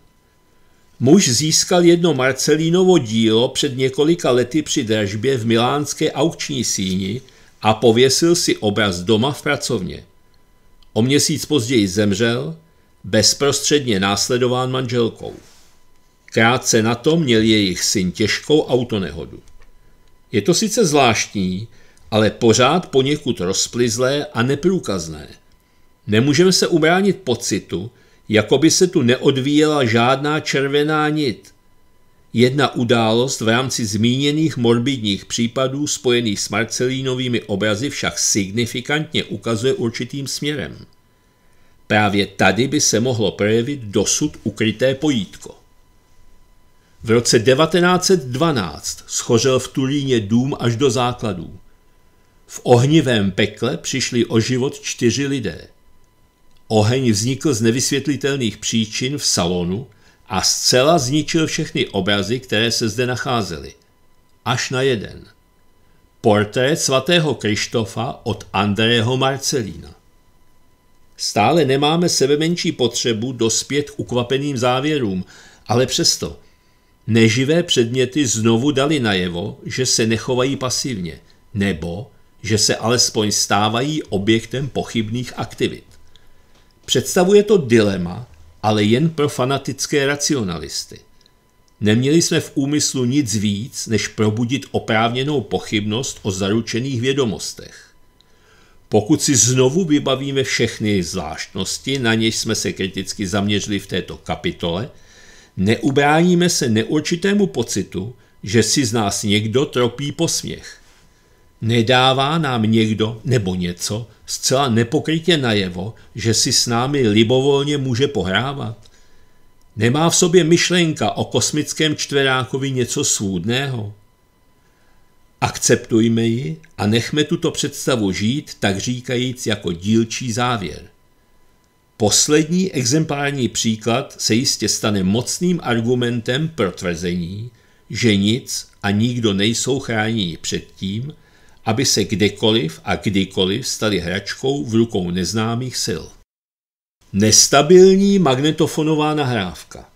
Muž získal jedno Marcelínovo dílo před několika lety při dražbě v milánské aukční síni a pověsil si obraz doma v pracovně. O měsíc později zemřel, bezprostředně následován manželkou. Krátce na to měl jejich syn těžkou autonehodu. Je to sice zvláštní, ale pořád poněkud rozplizlé a neprůkazné. Nemůžeme se ubránit pocitu, jako by se tu neodvíjela žádná červená nit, jedna událost v rámci zmíněných morbidních případů spojených s Marcelínovými obrazy však signifikantně ukazuje určitým směrem. Právě tady by se mohlo projevit dosud ukryté pojítko. V roce 1912 schořel v Turíně dům až do základů. V ohnivém pekle přišli o život čtyři lidé. Oheň vznikl z nevysvětlitelných příčin v salonu, a zcela zničil všechny obrazy, které se zde nacházely. Až na jeden. Portrét svatého Krištofa od Andrého Marcelína. Stále nemáme sebemenší potřebu dospět k ukvapeným závěrům, ale přesto neživé předměty znovu dali najevo, že se nechovají pasivně, nebo že se alespoň stávají objektem pochybných aktivit. Představuje to dilema, ale jen pro fanatické racionalisty. Neměli jsme v úmyslu nic víc, než probudit oprávněnou pochybnost o zaručených vědomostech. Pokud si znovu vybavíme všechny zvláštnosti, na něž jsme se kriticky zaměřili v této kapitole, neubráníme se neurčitému pocitu, že si z nás někdo tropí posměch. Nedává nám někdo nebo něco zcela nepokrytě najevo, že si s námi libovolně může pohrávat? Nemá v sobě myšlenka o kosmickém čtverákovi něco svůdného? Akceptujme ji a nechme tuto představu žít, tak říkajíc jako dílčí závěr. Poslední exemplární příklad se jistě stane mocným argumentem pro tvrzení, že nic a nikdo nejsou chráněni před tím, aby se kdekoliv a kdykoliv stali hračkou v rukou neznámých sil. Nestabilní magnetofonová nahrávka.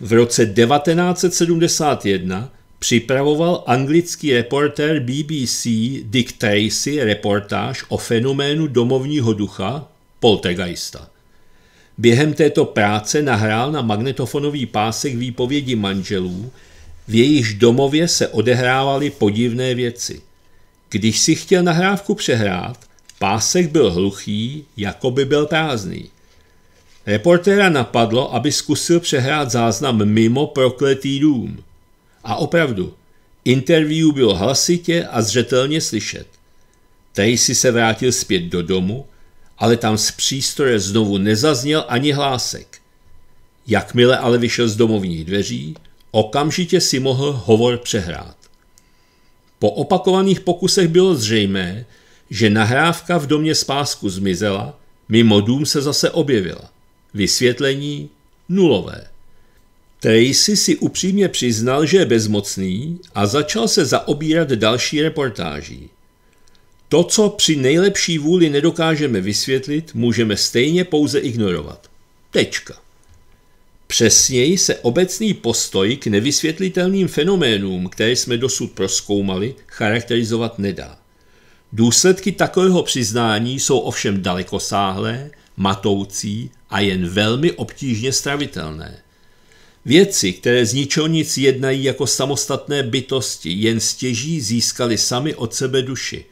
V roce 1971 připravoval anglický reportér BBC Dick Tracy reportáž o fenoménu domovního ducha poltergeista. Během této práce nahrál na magnetofonový pásek výpovědi manželů, v jejichž domově se odehrávaly podivné věci – když si chtěl nahrávku přehrát, pásek byl hluchý, jako by byl prázdný. Reportéra napadlo, aby zkusil přehrát záznam mimo prokletý dům. A opravdu, interview bylo hlasitě a zřetelně slyšet. Tracy se vrátil zpět do domu, ale tam z přístroje znovu nezazněl ani hlásek. Jakmile ale vyšel z domovních dveří, okamžitě si mohl hovor přehrát. Po opakovaných pokusech bylo zřejmé, že nahrávka v domě spásku zmizela, mimo dům se zase objevila. Vysvětlení nulové. Tracy si upřímně přiznal, že je bezmocný a začal se zaobírat další reportáží. To, co při nejlepší vůli nedokážeme vysvětlit, můžeme stejně pouze ignorovat. Tečka. Přesněji se obecný postoj k nevysvětlitelným fenoménům, které jsme dosud proskoumali, charakterizovat nedá. Důsledky takového přiznání jsou ovšem dalekosáhlé, matoucí a jen velmi obtížně stravitelné. Věci, které z ničeho nic jednají jako samostatné bytosti, jen stěží získali sami od sebe duši.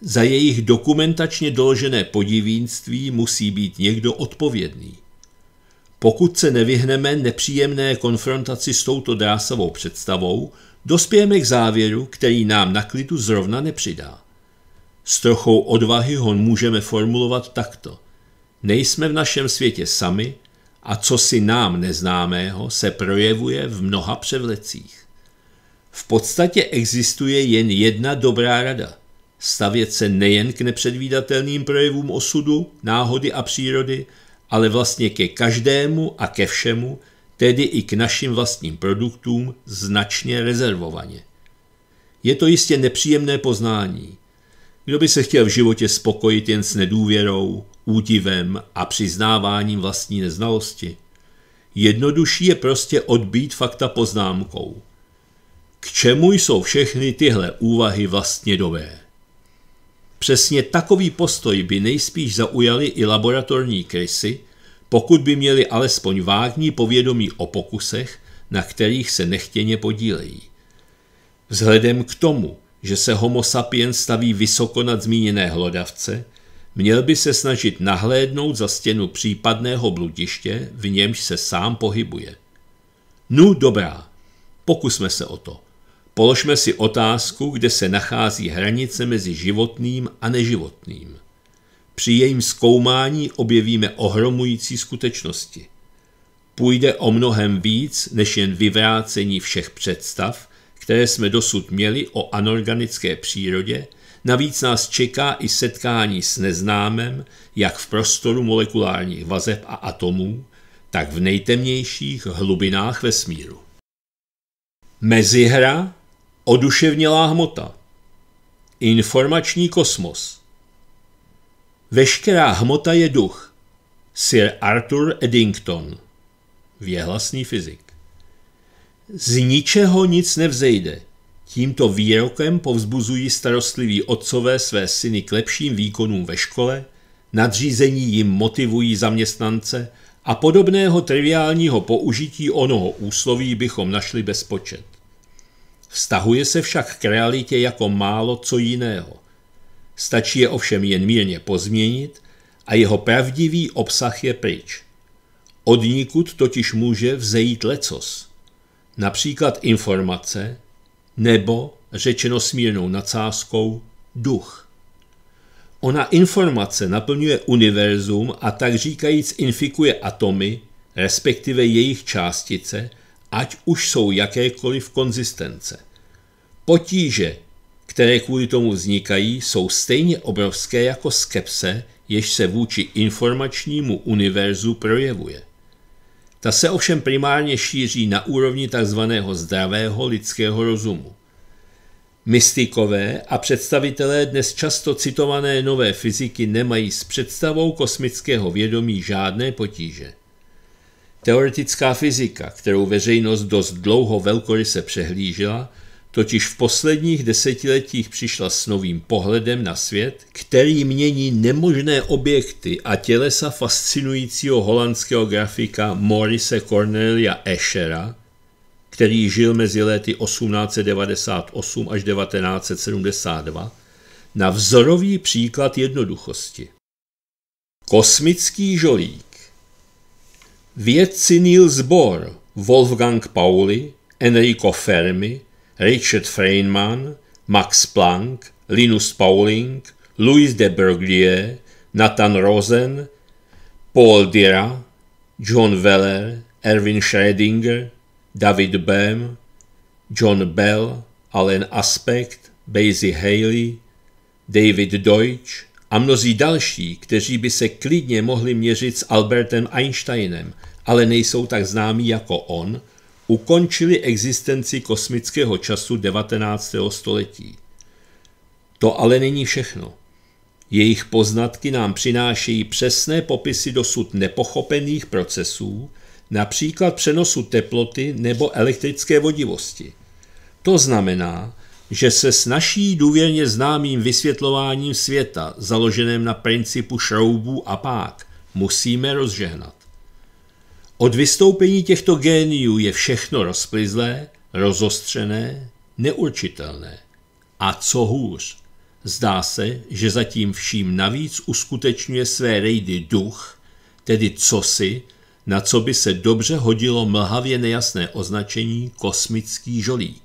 Za jejich dokumentačně doložené podivínství musí být někdo odpovědný. Pokud se nevyhneme nepříjemné konfrontaci s touto drásavou představou, dospějeme k závěru, který nám na klidu zrovna nepřidá. S trochou odvahy ho můžeme formulovat takto. Nejsme v našem světě sami a co si nám neznámého se projevuje v mnoha převlecích. V podstatě existuje jen jedna dobrá rada. Stavět se nejen k nepředvídatelným projevům osudu, náhody a přírody, ale vlastně ke každému a ke všemu, tedy i k našim vlastním produktům, značně rezervovaně. Je to jistě nepříjemné poznání. Kdo by se chtěl v životě spokojit jen s nedůvěrou, údivem a přiznáváním vlastní neznalosti? Jednodušší je prostě odbít fakta poznámkou. K čemu jsou všechny tyhle úvahy vlastně dobré? Přesně takový postoj by nejspíš zaujali i laboratorní krysy, pokud by měli alespoň vágní povědomí o pokusech, na kterých se nechtěně podílejí. Vzhledem k tomu, že se homo sapiens staví vysoko nad zmíněné hlodavce, měl by se snažit nahlédnout za stěnu případného bludiště, v němž se sám pohybuje. No dobrá, pokusme se o to. Položme si otázku, kde se nachází hranice mezi životným a neživotným. Při jejím zkoumání objevíme ohromující skutečnosti. Půjde o mnohem víc než jen vyvrácení všech představ, které jsme dosud měli o anorganické přírodě, navíc nás čeká i setkání s neznámem, jak v prostoru molekulárních vazeb a atomů, tak v nejtemnějších hlubinách vesmíru. Mezihra Oduševnělá hmota. Informační kosmos. Veškerá hmota je duch. Sir Arthur Eddington. Věhlasný fyzik. Z ničeho nic nevzejde. Tímto výrokem povzbuzují starostliví otcové své syny k lepším výkonům ve škole, nadřízení jim motivují zaměstnance a podobného triviálního použití onoho úsloví bychom našli bezpočet. Vztahuje se však k realitě jako málo co jiného. Stačí je ovšem jen mírně pozměnit a jeho pravdivý obsah je pryč. Od nikud totiž může vzejít lecos. Například informace nebo, řečeno smírnou nadsázkou, duch. Ona informace naplňuje univerzum a tak říkajíc infikuje atomy, respektive jejich částice – ať už jsou jakékoliv konzistence. Potíže, které kvůli tomu vznikají, jsou stejně obrovské jako skepse, jež se vůči informačnímu univerzu projevuje. Ta se ovšem primárně šíří na úrovni tzv. zdravého lidského rozumu. Mystikové a představitelé dnes často citované nové fyziky nemají s představou kosmického vědomí žádné potíže. Teoretická fyzika, kterou veřejnost dost dlouho velkoryse přehlížela, totiž v posledních desetiletích přišla s novým pohledem na svět, který mění nemožné objekty a tělesa fascinujícího holandského grafika Morise Cornelia Eschera, který žil mezi lety 1898 až 1972, na vzorový příklad jednoduchosti. Kosmický žolík Niels Bohr, Wolfgang Pauli, Enrico Fermi, Richard Feynman, Max Planck, Linus Pauling, Louis de Broglie, Nathan Rosen, Paul Dira, John Weller, Erwin Schrödinger, David Bem, John Bell, Alan Aspect, Basie Haley, David Deutsch a mnozí další, kteří by se klidně mohli měřit s Albertem Einsteinem – ale nejsou tak známí jako on, ukončili existenci kosmického času 19. století. To ale není všechno. Jejich poznatky nám přinášejí přesné popisy dosud nepochopených procesů, například přenosu teploty nebo elektrické vodivosti. To znamená, že se s naší důvěrně známým vysvětlováním světa, založeném na principu šroubů a pák, musíme rozžehnat. Od vystoupení těchto géniů je všechno rozplyzlé, rozostřené, neurčitelné. A co hůř, zdá se, že zatím vším navíc uskutečňuje své rejdy duch, tedy cosi, na co by se dobře hodilo mlhavě nejasné označení kosmický žolík.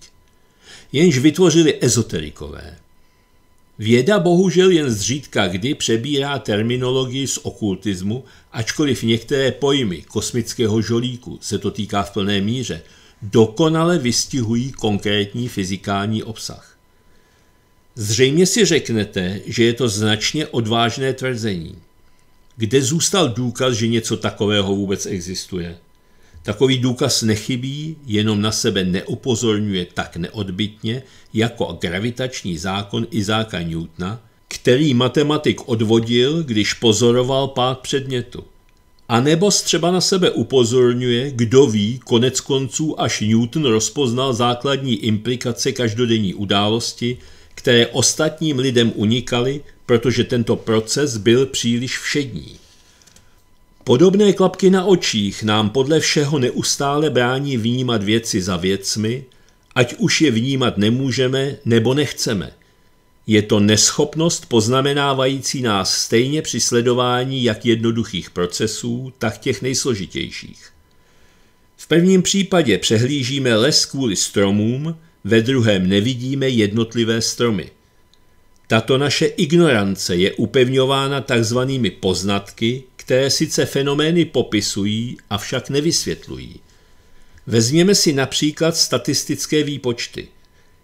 Jenž vytvořili ezoterikové – Věda bohužel jen zřídka kdy přebírá terminologii z okultismu, ačkoliv některé pojmy kosmického žolíku se to týká v plné míře, dokonale vystihují konkrétní fyzikální obsah. Zřejmě si řeknete, že je to značně odvážné tvrzení. Kde zůstal důkaz, že něco takového vůbec existuje? Takový důkaz nechybí, jenom na sebe neupozorňuje tak neodbitně jako gravitační zákon Izáka Newtona, který matematik odvodil, když pozoroval pád předmětu. A nebo třeba na sebe upozorňuje, kdo ví, konec konců až Newton rozpoznal základní implikace každodenní události, které ostatním lidem unikaly, protože tento proces byl příliš všední. Podobné klapky na očích nám podle všeho neustále brání vnímat věci za věcmi, ať už je vnímat nemůžeme nebo nechceme. Je to neschopnost poznamenávající nás stejně při sledování jak jednoduchých procesů, tak těch nejsložitějších. V prvním případě přehlížíme les kvůli stromům, ve druhém nevidíme jednotlivé stromy. Tato naše ignorance je upevňována takzvanými poznatky, které sice fenomény popisují, avšak nevysvětlují. Vezměme si například statistické výpočty.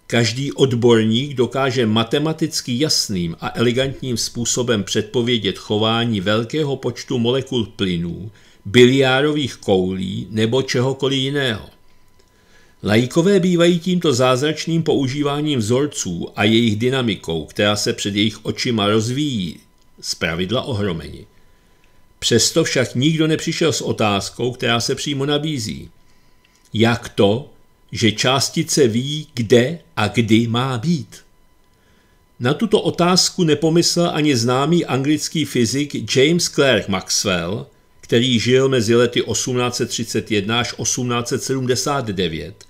Každý odborník dokáže matematicky jasným a elegantním způsobem předpovědět chování velkého počtu molekul plynů, biliárových koulí nebo čehokoliv jiného. Lajkové bývají tímto zázračným používáním vzorců a jejich dynamikou, která se před jejich očima rozvíjí, zpravidla ohromeni. Přesto však nikdo nepřišel s otázkou, která se přímo nabízí. Jak to, že částice ví, kde a kdy má být? Na tuto otázku nepomyslel ani známý anglický fyzik James Clerk Maxwell, který žil mezi lety 1831 až 1879,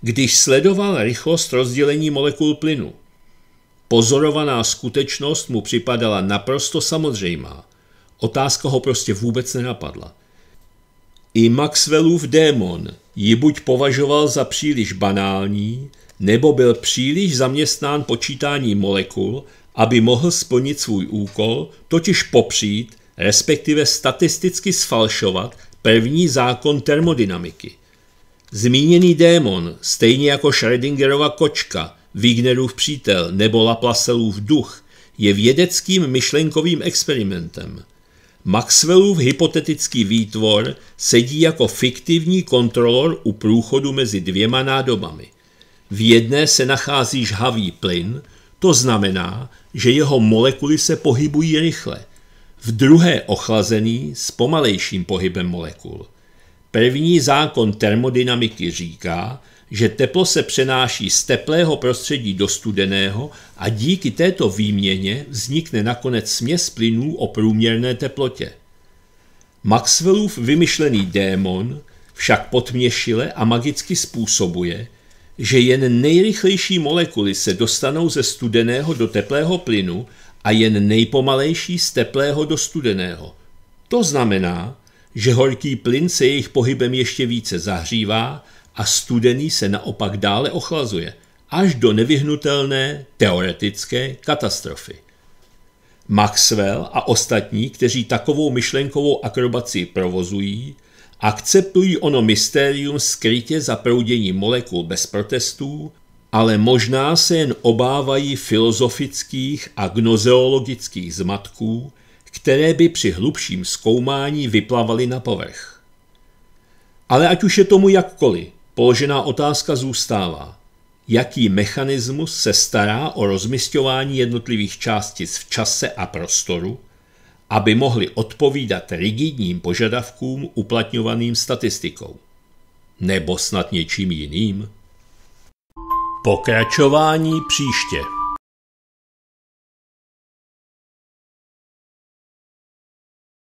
když sledoval rychlost rozdělení molekul plynu. Pozorovaná skutečnost mu připadala naprosto samozřejmá – Otázka ho prostě vůbec nenapadla. I Maxwellův démon ji buď považoval za příliš banální, nebo byl příliš zaměstnán počítání molekul, aby mohl splnit svůj úkol, totiž popřít, respektive statisticky sfalšovat první zákon termodynamiky. Zmíněný démon, stejně jako Schrödingerova kočka, Wignerův přítel nebo Laplaceův duch, je vědeckým myšlenkovým experimentem – Maxwellův hypotetický výtvor sedí jako fiktivní kontrolor u průchodu mezi dvěma nádobami. V jedné se nachází žhavý plyn, to znamená, že jeho molekuly se pohybují rychle. V druhé ochlazený s pomalejším pohybem molekul. První zákon termodynamiky říká, že teplo se přenáší z teplého prostředí do studeného a díky této výměně vznikne nakonec směs plynů o průměrné teplotě. Maxwellův vymyšlený démon však potměšile a magicky způsobuje, že jen nejrychlejší molekuly se dostanou ze studeného do teplého plynu a jen nejpomalejší z teplého do studeného. To znamená, že horký plyn se jejich pohybem ještě více zahřívá a studený se naopak dále ochlazuje až do nevyhnutelné teoretické katastrofy. Maxwell a ostatní, kteří takovou myšlenkovou akrobaci provozují, akceptují ono mystérium skrytě za proudění molekul bez protestů, ale možná se jen obávají filozofických a gnozeologických zmatků, které by při hlubším zkoumání vyplavaly na povrch. Ale ať už je tomu jakkoliv, Položená otázka zůstává. Jaký mechanismus se stará o rozmysťování jednotlivých částic v čase a prostoru, aby mohly odpovídat rigidním požadavkům uplatňovaným statistikou? Nebo snad něčím jiným? Pokračování příště.